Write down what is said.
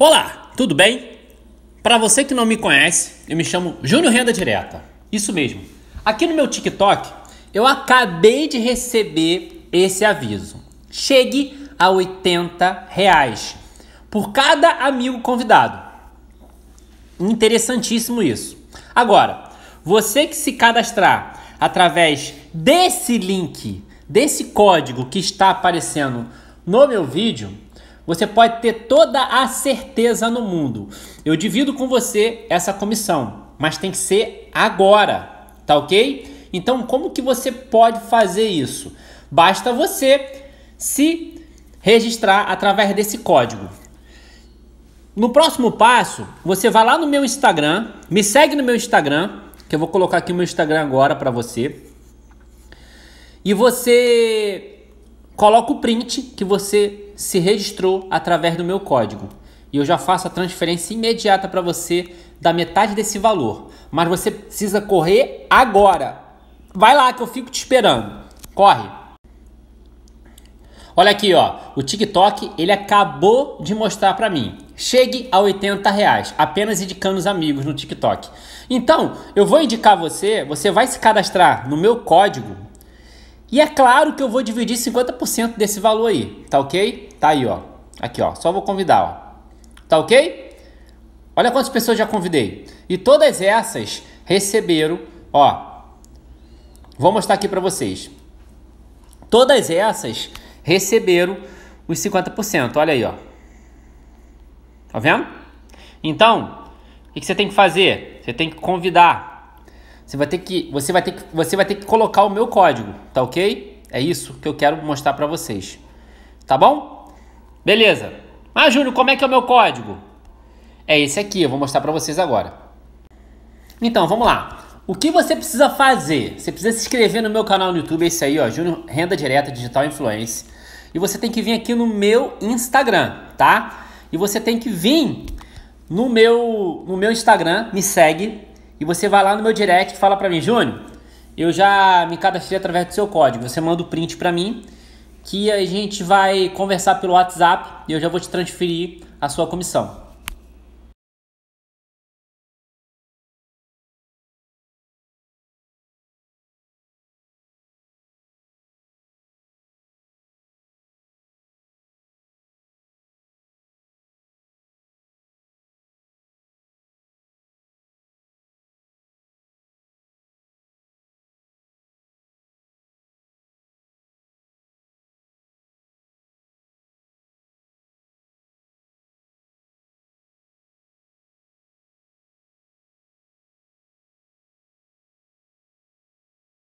Olá, tudo bem? Para você que não me conhece, eu me chamo Júnior Renda Direta. Isso mesmo. Aqui no meu TikTok, eu acabei de receber esse aviso. Chegue a 80 reais por cada amigo convidado. Interessantíssimo isso. Agora, você que se cadastrar através desse link, desse código que está aparecendo no meu vídeo, você pode ter toda a certeza no mundo. Eu divido com você essa comissão, mas tem que ser agora, tá ok? Então, como que você pode fazer isso? Basta você se registrar através desse código. No próximo passo, você vai lá no meu Instagram, me segue no meu Instagram, que eu vou colocar aqui o meu Instagram agora para você. E você coloca o print que você se registrou através do meu código. E eu já faço a transferência imediata para você da metade desse valor. Mas você precisa correr agora. Vai lá que eu fico te esperando. Corre. Olha aqui, ó. O TikTok ele acabou de mostrar para mim. Chegue a 80 reais, apenas indicando os amigos no TikTok. Então, eu vou indicar você. Você vai se cadastrar no meu código e é claro que eu vou dividir 50% desse valor aí, tá ok? Tá aí, ó. Aqui, ó. Só vou convidar, ó. Tá ok? Olha quantas pessoas já convidei. E todas essas receberam, ó. Vou mostrar aqui para vocês. Todas essas receberam os 50%. Olha aí, ó. Tá vendo? Então, o que você tem que fazer? Você tem que convidar você vai ter que, você vai ter que, você vai ter que colocar o meu código, tá ok? É isso que eu quero mostrar para vocês. Tá bom? Beleza. Mas, ah, Júnior, como é que é o meu código? É esse aqui, eu vou mostrar para vocês agora. Então, vamos lá. O que você precisa fazer? Você precisa se inscrever no meu canal no YouTube, esse aí, ó, Júnior Renda Direta Digital Influence. E você tem que vir aqui no meu Instagram, tá? E você tem que vir no meu no meu Instagram, me segue, e você vai lá no meu direct e fala para mim, Júnior, eu já me cadastrei através do seu código. Você manda o print para mim que a gente vai conversar pelo WhatsApp e eu já vou te transferir a sua comissão.